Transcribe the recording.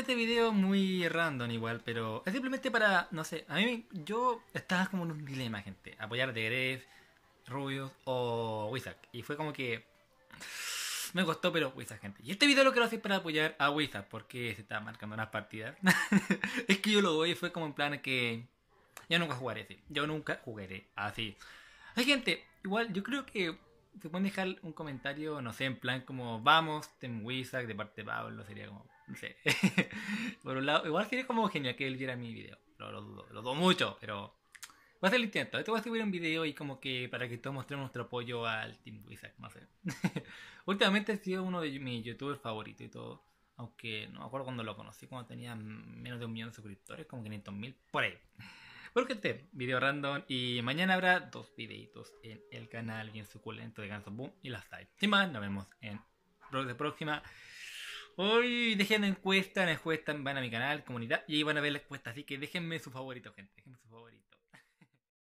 este video muy random igual, pero es simplemente para, no sé, a mí yo estaba como en un dilema, gente. Apoyar a The Grave, o Wizard. Y fue como que... Me costó, pero Wizard, gente. Y este video lo quiero hacer para apoyar a Wizard, porque se está marcando unas partidas. es que yo lo voy y fue como en plan que... Yo nunca jugaré así. Yo nunca jugaré así. Hay gente, igual yo creo que se pueden dejar un comentario, no sé, en plan como vamos, Tim Wizard de parte de Pablo, sería como, no sé. Por un lado, igual sería como genial que él viera mi video. Lo, lo, dudo, mucho, pero voy a hacer el intento. Esto voy a subir un video y como que para que todos mostremos nuestro apoyo al Team Wizard, no sé. Últimamente ha sido uno de mis youtubers favoritos y todo. Aunque no me acuerdo cuando lo conocí, cuando tenía menos de un millón de suscriptores, como 500 mil, por ahí. Porque video random. Y mañana habrá dos videitos en el canal bien suculento de Ganso Boom y las Time. Sin más, nos vemos en de próxima. Hoy dejen encuesta, encuestas, van a mi canal, comunidad, y ahí van a ver la encuesta. Así que déjenme su favorito, gente. Déjenme su favorito.